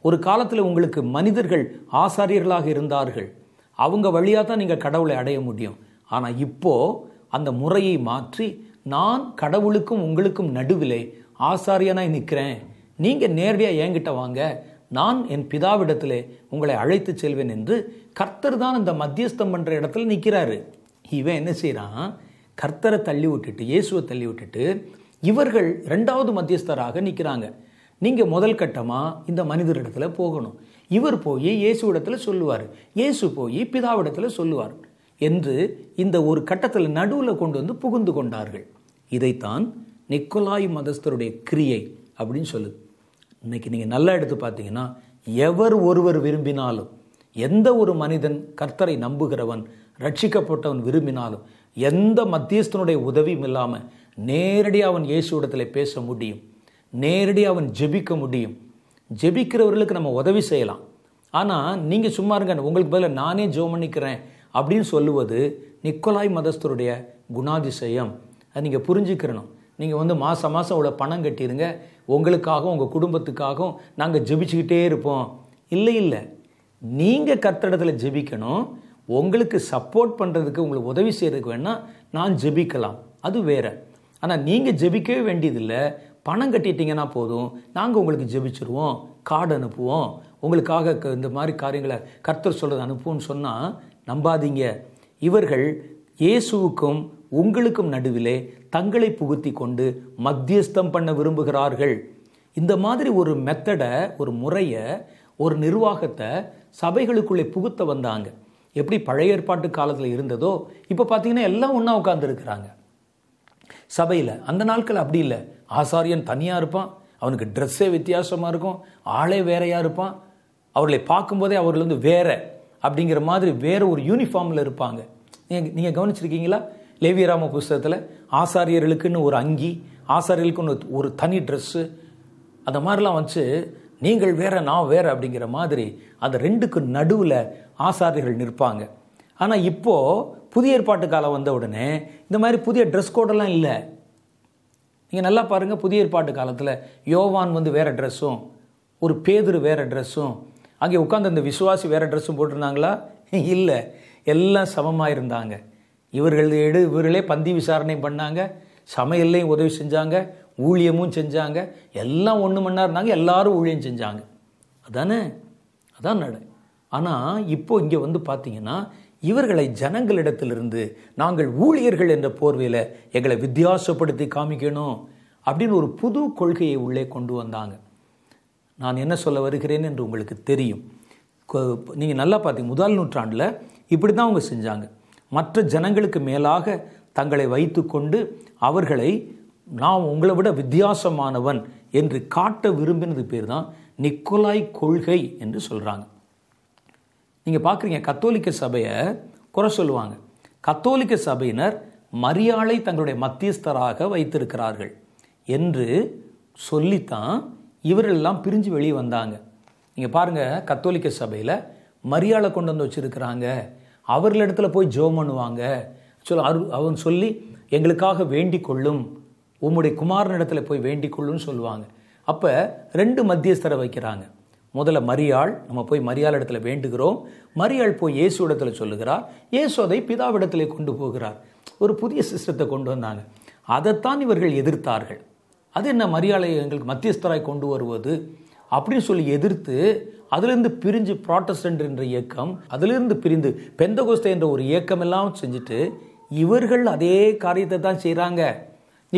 ஒரு காலத்தில் உங்களுக்கு மனிதர்கள் ஆசாரியர்களாக இருந்தார்கள் அவங்க வழியாக தான் நீங்கள் கடவுளை அடைய முடியும் ஆனால் இப்போது அந்த முறையை மாற்றி நான் கடவுளுக்கும் உங்களுக்கும் நடுவிலே ஆசாரியனாக நிற்கிறேன் நீங்கள் நேரடியாக என்கிட்ட வாங்க நான் என் பிதாவிடத்தில் உங்களை அழைத்து செல்வேன் என்று கர்த்தர் தான் இந்த மத்தியஸ்தம் பண்ணுற இடத்துல நிற்கிறாரு இவன் என்ன செய்கிறான் கர்த்தரை தள்ளி விட்டுட்டு இயேசுவை தள்ளி விட்டுட்டு இவர்கள் ரெண்டாவது மத்தியஸ்தராக நிற்கிறாங்க நீங்கள் முதல் கட்டமாக இந்த மனிதரிடத்தில் போகணும் இவர் போய் இயேசுவிடத்தில் சொல்லுவார் இயேசு போய் பிதாவிடத்தில் சொல்லுவார் என்று இந்த ஒரு கட்டத்தில் நடுவில் கொண்டு வந்து புகுந்து கொண்டார்கள் இதைத்தான் நிக்கோலாய் மதஸ்தருடைய கிரியை அப்படின்னு சொல்லுது இன்னைக்கு நீங்கள் நல்லா எடுத்து பார்த்தீங்கன்னா எவர் ஒருவர் விரும்பினாலும் எந்த ஒரு மனிதன் கர்த்தரை நம்புகிறவன் ரட்சிக்கப்பட்டவன் விரும்பினாலும் எந்த மத்தியஸ்தனுடைய உதவியும் இல்லாமல் நேரடியாக அவன் இயேசுவிடத்தில் பேச முடியும் நேரடி அவன் ஜெபிக்க முடியும் ஜெபிக்கிறவர்களுக்கு நம்ம உதவி செய்யலாம் ஆனால் நீங்கள் சும்மா இருங்க உங்களுக்கு பதில் நானே ஜோ பண்ணிக்கிறேன் அப்படின்னு சொல்லுவது நிக்கோலாய் மதஸ்தருடைய குணாதிசயம் அது நீங்கள் புரிஞ்சுக்கிறணும் நீங்கள் வந்து மாதம் மாதம் அவ்வளோ பணம் கட்டிடுங்க உங்களுக்காகவும் உங்கள் குடும்பத்துக்காகவும் நாங்கள் ஜெபிச்சுக்கிட்டே இருப்போம் இல்லை இல்லை நீங்கள் கத்தடத்தில் ஜெபிக்கணும் உங்களுக்கு சப்போர்ட் பண்ணுறதுக்கு உங்களுக்கு உதவி செய்கிறதுக்கு வேணால் நான் ஜெபிக்கலாம் அது வேறு ஆனால் நீங்கள் ஜெபிக்கவே வேண்டியதில்லை பணம் கட்டிட்டீங்கன்னா போதும் நாங்கள் உங்களுக்கு ஜெபிச்சிருவோம் கார்டு அனுப்புவோம் உங்களுக்காக இந்த மாதிரி காரியங்களை கர்த்தர் சொல்கிறது அனுப்புவோம்னு சொன்னால் நம்பாதீங்க இவர்கள் இயேசுவுக்கும் உங்களுக்கும் நடுவிலே தங்களை புகுத்தி கொண்டு மத்தியஸ்தம் பண்ண விரும்புகிறார்கள் இந்த மாதிரி ஒரு மெத்தடை ஒரு முறையை ஒரு நிர்வாகத்தை சபைகளுக்குள்ளே புகுத்த வந்தாங்க எப்படி பழைய ஏற்பாட்டு காலத்தில் இருந்ததோ இப்போ பார்த்தீங்கன்னா எல்லாம் ஒன்றா உட்காந்துருக்கிறாங்க சபையில் அந்த நாட்கள் அப்படி இல்லை ஆசாரியன் தனியாக இருப்பான் அவனுக்கு ட்ரெஸ்ஸே வித்தியாசமாக இருக்கும் ஆளே வேறையாக இருப்பான் அவர்களை பார்க்கும்போதே அவர்கள் வந்து வேற அப்படிங்கிற மாதிரி வேறு ஒரு யூனிஃபார்மில் இருப்பாங்க நீங்கள் நீங்கள் கவனிச்சிருக்கீங்களா லேவியராம புஸ்தகத்தில் ஆசாரியர்களுக்குன்னு ஒரு அங்கி ஆசாரியர்களுக்குன்னு ஒரு தனி ட்ரெஸ்ஸு அந்த மாதிரிலாம் வச்சு நீங்கள் வேற நான் வேற அப்படிங்கிற மாதிரி அந்த ரெண்டுக்கு நடுவில் ஆசாரியர்கள் நிற்பாங்க ஆனால் இப்போது புதிய ஏற்பாட்டு காலம் வந்த உடனே இந்த மாதிரி புதிய ட்ரெஸ் கோடெல்லாம் இல்லை நீங்கள் நல்லா பாருங்கள் புதிய ஏற்பாட்டு காலத்தில் யோவான் வந்து வேறு ட்ரெஸ்ஸும் ஒரு பேதுரு வேறு ட்ரெஸ்ஸும் அங்கே உட்காந்து அந்த விசுவாசி வேறு ட்ரெஸ்ஸும் போட்டிருந்தாங்களா இல்லை எல்லாம் சமமாக இருந்தாங்க இவர்கள் எடு இவர்களே பந்தி விசாரணை பண்ணாங்க சமையல்லையும் உதவி செஞ்சாங்க ஊழியமும் செஞ்சாங்க எல்லாம் ஒன்று மண்ணாக இருந்தாங்க எல்லாரும் ஊழியம் செஞ்சாங்க அதானே அதான் நட ஆனால் இப்போது இங்கே வந்து பார்த்தீங்கன்னா இவர்களை ஜனங்களிடத்திலிருந்து நாங்கள் ஊழியர்கள் என்ற போர்வையில் எங்களை வித்தியாசப்படுத்தி காமிக்கணும் அப்படின்னு ஒரு புது கொள்கையை உள்ளே கொண்டு வந்தாங்க நான் என்ன சொல்ல வருகிறேன் என்று உங்களுக்கு தெரியும் நீங்கள் நல்லா பார்த்தீங்க முதல் நூற்றாண்டில் இப்படி தான் அவங்க செஞ்சாங்க மற்ற ஜனங்களுக்கு மேலாக தங்களை வைத்து கொண்டு அவர்களை நான் உங்களை விட வித்தியாசமானவன் என்று காட்ட விரும்பினது பேர் தான் நிக்கோலாய் கொள்கை என்று சொல்கிறாங்க நீங்கள் பார்க்குறீங்க கத்தோலிக்க சபையை குறை சொல்லுவாங்க கத்தோலிக்க சபையினர் மரியாளை தங்களுடைய மத்தியஸ்தராக வைத்திருக்கிறார்கள் என்று சொல்லித்தான் இவர்களெல்லாம் பிரிஞ்சு வெளியே வந்தாங்க நீங்கள் பாருங்கள் கத்தோலிக்க சபையில் மரியாளை கொண்டு வந்து வச்சுருக்கிறாங்க அவர்களிடத்துல போய் ஜோ பண்ணுவாங்க சொல்ல அரு அவன் சொல்லி எங்களுக்காக வேண்டிக் கொள்ளும் உம்முடைய குமாரனிடத்தில் போய் வேண்டிக் கொள்ளும்னு சொல்லுவாங்க அப்போ ரெண்டு மத்தியஸ்தரை வைக்கிறாங்க முதல்ல மரியாள் நம்ம போய் மரியாள் இடத்துல வேண்டுகிறோம் மரியாள் போய் இயேசு இடத்துல சொல்லுகிறார் இயேசு அதை பிதாவிடத்தில் கொண்டு போகிறார் ஒரு புதிய சிஸ்டத்தை கொண்டு வந்தாங்க அதைத்தான் இவர்கள் எதிர்த்தார்கள் அது என்ன மரியாதை எங்களுக்கு மத்தியஸ்தராய் கொண்டு வருவது அப்படின்னு சொல்லி எதிர்த்து அதிலிருந்து பிரிஞ்சு ப்ராட்டஸ்டன்ட் என்ற இயக்கம் அதிலிருந்து பிரிந்து பெந்தகோஸ்தை என்ற ஒரு இயக்கம் எல்லாம் செஞ்சுட்டு இவர்கள் அதே காரியத்தை தான் செய்கிறாங்க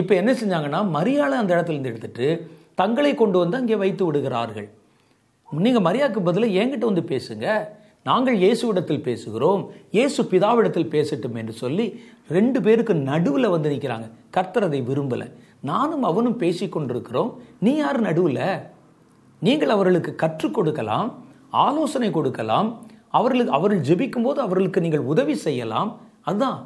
இப்போ என்ன செஞ்சாங்கன்னா மரியாதை அந்த இடத்துலேருந்து எடுத்துட்டு தங்களை கொண்டு வந்து அங்கே வைத்து விடுகிறார்கள் நீங்கள் மரியாக்கு பதிலாக என்கிட்ட வந்து பேசுங்க நாங்கள் இயேசுவிடத்தில் பேசுகிறோம் இயேசு பிதாவிடத்தில் பேசட்டும் என்று சொல்லி ரெண்டு பேருக்கு நடுவில் வந்து நிற்கிறாங்க கர்த்தர் அதை விரும்பலை நானும் அவனும் கொண்டிருக்கிறோம் நீ யார் நடுவில் நீங்கள் அவர்களுக்கு கற்றுக் கொடுக்கலாம் ஆலோசனை கொடுக்கலாம் அவர்களுக்கு அவர்கள் ஜெபிக்கும் போது அவர்களுக்கு நீங்கள் உதவி செய்யலாம் அதுதான்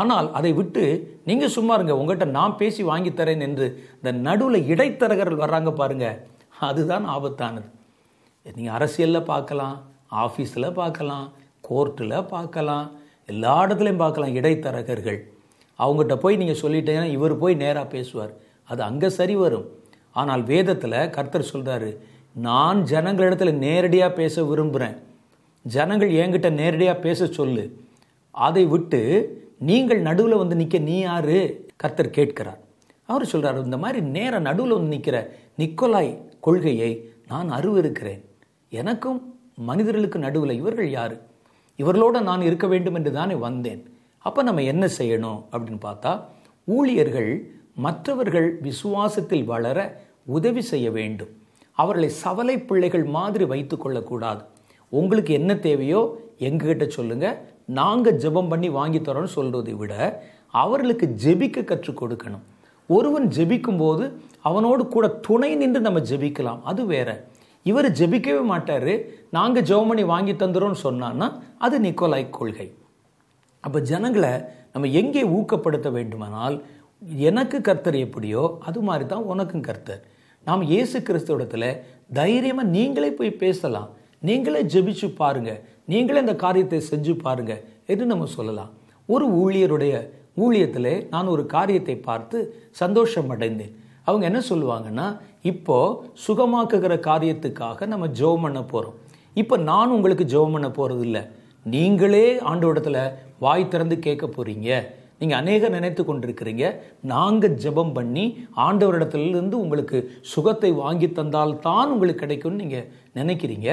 ஆனால் அதை விட்டு நீங்கள் சும்மா இருங்க உங்கள்கிட்ட நான் பேசி வாங்கித்தரேன் என்று இந்த நடுவில் இடைத்தரகர்கள் வர்றாங்க பாருங்கள் அதுதான் ஆபத்தானது நீங்கள் அரசியலில் பார்க்கலாம் ஆஃபீஸில் பார்க்கலாம் கோர்ட்டில் பார்க்கலாம் எல்லா இடத்துலையும் பார்க்கலாம் இடைத்தரகர்கள் அவங்ககிட்ட போய் நீங்கள் சொல்லிட்டீங்கன்னா இவர் போய் நேராக பேசுவார் அது அங்கே சரி வரும் ஆனால் வேதத்தில் கர்த்தர் சொல்கிறாரு நான் ஜனங்களிடத்தில் நேரடியாக பேச விரும்புகிறேன் ஜனங்கள் என்கிட்ட நேரடியாக பேச சொல்லு அதை விட்டு நீங்கள் நடுவில் வந்து நிற்க நீ யாரு கர்த்தர் கேட்கிறார் அவர் சொல்கிறார் இந்த மாதிரி நேராக நடுவில் வந்து நிற்கிற நிக்கோலாய் கொள்கையை நான் அருவிருக்கிறேன் எனக்கும் மனிதர்களுக்கு நடுவில் இவர்கள் யார் இவர்களோடு நான் இருக்க வேண்டும் என்று தானே வந்தேன் அப்போ நம்ம என்ன செய்யணும் அப்படின்னு பார்த்தா ஊழியர்கள் மற்றவர்கள் விசுவாசத்தில் வளர உதவி செய்ய வேண்டும் அவர்களை சவலை பிள்ளைகள் மாதிரி வைத்து கொள்ளக்கூடாது உங்களுக்கு என்ன தேவையோ எங்ககிட்ட சொல்லுங்கள் நாங்கள் ஜெபம் பண்ணி வாங்கி தரோன்னு சொல்கிறதை விட அவர்களுக்கு ஜெபிக்க கற்றுக் கொடுக்கணும் ஒருவன் ஜெபிக்கும்போது அவனோடு கூட துணை நின்று நம்ம ஜெபிக்கலாம் அது வேற இவர் ஜெபிக்கவே மாட்டார் நாங்கள் ஜெவமணி வாங்கி தந்துடுறோம்னு சொன்னான்னா அது நிக்கோலாய் கொள்கை அப்போ ஜனங்களை நம்ம எங்கே ஊக்கப்படுத்த வேண்டுமானால் எனக்கு கர்த்தர் எப்படியோ அது மாதிரி தான் உனக்கும் கர்த்தர் நாம் இயேசு கிறிஸ்தவத்தில் தைரியமாக நீங்களே போய் பேசலாம் நீங்களே ஜெபிச்சு பாருங்கள் நீங்களே இந்த காரியத்தை செஞ்சு பாருங்கள் என்று நம்ம சொல்லலாம் ஒரு ஊழியருடைய ஊழியத்தில் நான் ஒரு காரியத்தை பார்த்து சந்தோஷம் அடைந்தேன் அவங்க என்ன சொல்லுவாங்கன்னா இப்போது சுகமாக்குகிற காரியத்துக்காக நம்ம ஜெபம் பண்ண போகிறோம் இப்போ நான் உங்களுக்கு ஜெபம் பண்ண போகிறது இல்லை நீங்களே இடத்துல வாய் திறந்து கேட்க போகிறீங்க நீங்கள் அநேக நினைத்து கொண்டிருக்கிறீங்க நாங்கள் ஜபம் பண்ணி ஆண்டவரிடத்துலேருந்து உங்களுக்கு சுகத்தை வாங்கி தந்தால் தான் உங்களுக்கு கிடைக்கும்னு நீங்கள் நினைக்கிறீங்க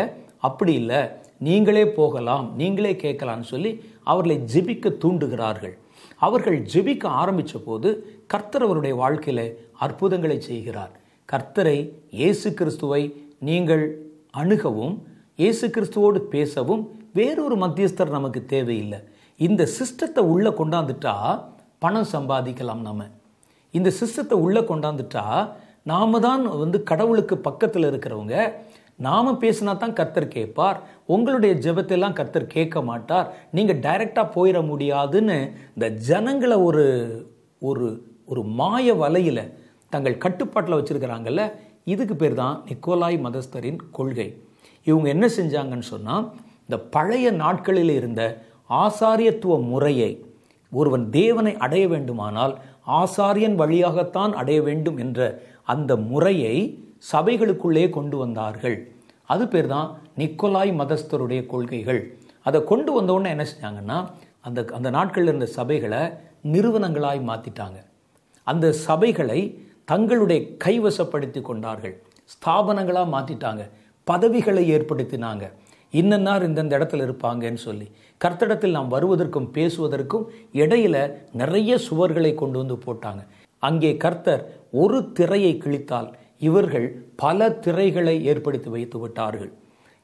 அப்படி இல்லை நீங்களே போகலாம் நீங்களே கேட்கலான்னு சொல்லி அவர்களை ஜெபிக்க தூண்டுகிறார்கள் அவர்கள் ஜெபிக்க ஆரம்பித்த போது கர்த்தர் அவருடைய வாழ்க்கையில் அற்புதங்களை செய்கிறார் கர்த்தரை இயேசு கிறிஸ்துவை நீங்கள் அணுகவும் இயேசு கிறிஸ்துவோடு பேசவும் வேறொரு மத்தியஸ்தர் நமக்கு தேவையில்லை இந்த சிஸ்டத்தை உள்ளே கொண்டாந்துட்டா பணம் சம்பாதிக்கலாம் நம்ம இந்த சிஸ்டத்தை உள்ளே கொண்டாந்துட்டா நாம தான் வந்து கடவுளுக்கு பக்கத்தில் இருக்கிறவங்க நாம் பேசினா தான் கர்த்தர் கேட்பார் உங்களுடைய ஜெபத்தெல்லாம் கர்த்தர் கேட்க மாட்டார் நீங்கள் டைரெக்டாக போயிட முடியாதுன்னு இந்த ஜனங்களை ஒரு ஒரு ஒரு மாய வலையில் தங்கள் கட்டுப்பாட்டில் வச்சுருக்கிறாங்கல்ல இதுக்கு பேர் தான் நிக்கோலாய் மதஸ்தரின் கொள்கை இவங்க என்ன செஞ்சாங்கன்னு சொன்னால் இந்த பழைய நாட்களில் இருந்த ஆசாரியத்துவ முறையை ஒருவன் தேவனை அடைய வேண்டுமானால் ஆசாரியன் வழியாகத்தான் அடைய வேண்டும் என்ற அந்த முறையை சபைகளுக்குள்ளே கொண்டு வந்தார்கள் அது பேர் தான் நிக்கோலாய் மதஸ்தருடைய கொள்கைகள் அதை கொண்டு வந்தோடனே என்ன செஞ்சாங்கன்னா அந்த அந்த நாட்களில் இருந்த சபைகளை நிறுவனங்களாய் மாற்றிட்டாங்க அந்த சபைகளை தங்களுடைய கைவசப்படுத்தி கொண்டார்கள் ஸ்தாபனங்களாக மாற்றிட்டாங்க பதவிகளை ஏற்படுத்தினாங்க இன்னன்னார் இந்தந்த இடத்துல இருப்பாங்கன்னு சொல்லி கர்த்தடத்தில் நாம் வருவதற்கும் பேசுவதற்கும் இடையில நிறைய சுவர்களை கொண்டு வந்து போட்டாங்க அங்கே கர்த்தர் ஒரு திரையை கிழித்தால் இவர்கள் பல திரைகளை ஏற்படுத்தி வைத்து விட்டார்கள்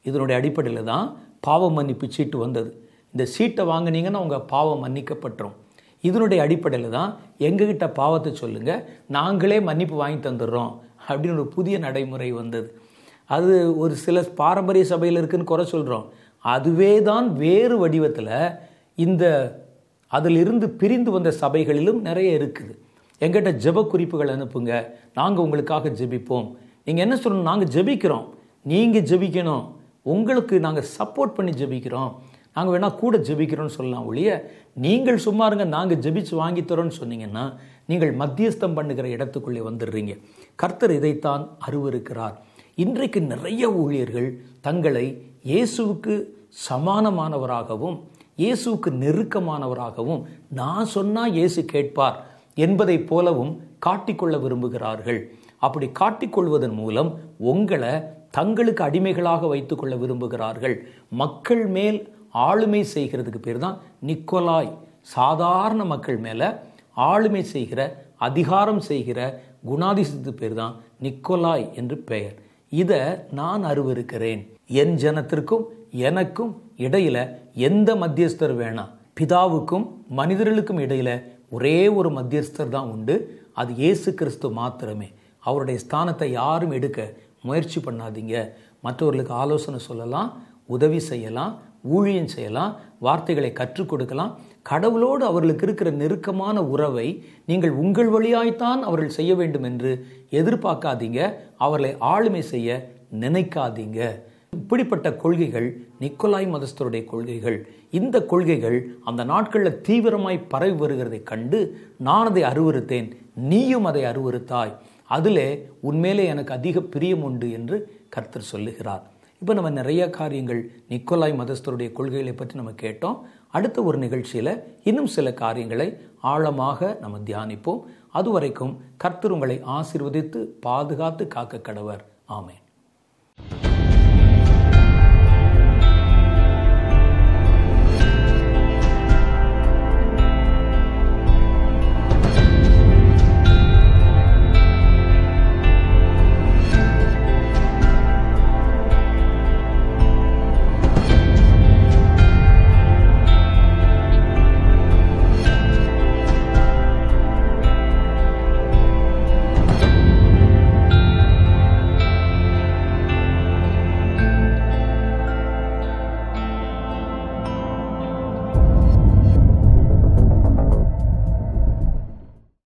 இதனுடைய அடிப்படையில் தான் பாவ மன்னிப்பு சீட்டு வந்தது இந்த சீட்டை வாங்கினீங்கன்னா உங்கள் பாவம் மன்னிக்கப்பட்டுரும் இதனுடைய அடிப்படையில் தான் எங்ககிட்ட பாவத்தை சொல்லுங்கள் நாங்களே மன்னிப்பு வாங்கி தந்துடுறோம் அப்படின்னு ஒரு புதிய நடைமுறை வந்தது அது ஒரு சில பாரம்பரிய சபையில் இருக்குதுன்னு குறை சொல்கிறோம் அதுவே தான் வேறு வடிவத்தில் இந்த அதிலிருந்து பிரிந்து வந்த சபைகளிலும் நிறைய இருக்குது எங்கிட்ட ஜெப குறிப்புகள் அனுப்புங்க நாங்கள் உங்களுக்காக ஜெபிப்போம் நீங்கள் என்ன சொல்லணும் நாங்கள் ஜெபிக்கிறோம் நீங்கள் ஜெபிக்கணும் உங்களுக்கு நாங்கள் சப்போர்ட் பண்ணி ஜெபிக்கிறோம் நாங்கள் வேணால் கூட ஜெபிக்கிறோம்னு சொல்லலாம் ஒழிய நீங்கள் சும்மா இருங்க நாங்கள் ஜெபிச்சு வாங்கி தரோன்னு சொன்னீங்கன்னா நீங்கள் மத்தியஸ்தம் பண்ணுகிற இடத்துக்குள்ளே வந்துடுறீங்க கர்த்தர் இதைத்தான் அருவருக்கிறார் இன்றைக்கு நிறைய ஊழியர்கள் தங்களை இயேசுவுக்கு சமானமானவராகவும் இயேசுவுக்கு நெருக்கமானவராகவும் நான் சொன்னால் இயேசு கேட்பார் என்பதைப் போலவும் காட்டிக்கொள்ள விரும்புகிறார்கள் அப்படி காட்டிக்கொள்வதன் மூலம் உங்களை தங்களுக்கு அடிமைகளாக வைத்துக்கொள்ள விரும்புகிறார்கள் மக்கள் மேல் ஆளுமை செய்கிறதுக்கு பேர் தான் நிக்கோலாய் சாதாரண மக்கள் மேலே ஆளுமை செய்கிற அதிகாரம் செய்கிற குணாதிசத்து பேர் தான் நிக்கோலாய் என்று பெயர் இதை நான் அருவருக்கிறேன் என் ஜனத்திற்கும் எனக்கும் இடையில எந்த மத்தியஸ்தர் வேணாம் பிதாவுக்கும் மனிதர்களுக்கும் இடையில ஒரே ஒரு மத்தியஸ்தர் தான் உண்டு அது இயேசு கிறிஸ்து மாத்திரமே அவருடைய ஸ்தானத்தை யாரும் எடுக்க முயற்சி பண்ணாதீங்க மற்றவர்களுக்கு ஆலோசனை சொல்லலாம் உதவி செய்யலாம் ஊழியம் செய்யலாம் வார்த்தைகளை கற்றுக் கொடுக்கலாம் கடவுளோடு அவர்களுக்கு இருக்கிற நெருக்கமான உறவை நீங்கள் உங்கள் வழியாய்த்தான் அவர்கள் செய்ய வேண்டும் என்று எதிர்பார்க்காதீங்க அவர்களை ஆளுமை செய்ய நினைக்காதீங்க இப்படிப்பட்ட கொள்கைகள் நிக்கோலாய் மதஸ்தருடைய கொள்கைகள் இந்த கொள்கைகள் அந்த நாட்களில் தீவிரமாய் பரவி வருகிறதை கண்டு நான் அதை அறுவறுத்தேன் நீயும் அதை அருவறுத்தாய் அதிலே உண்மையிலே எனக்கு அதிக பிரியம் உண்டு என்று கர்த்தர் சொல்லுகிறார் இப்போ நம்ம நிறைய காரியங்கள் நிக்கோலாய் மதஸ்தருடைய கொள்கைகளை பற்றி நம்ம கேட்டோம் அடுத்த ஒரு நிகழ்ச்சியில் இன்னும் சில காரியங்களை ஆழமாக நம்ம தியானிப்போம் அதுவரைக்கும் கர்த்தர் உங்களை ஆசிர்வதித்து பாதுகாத்து காக்க கடவர் ஆமேன்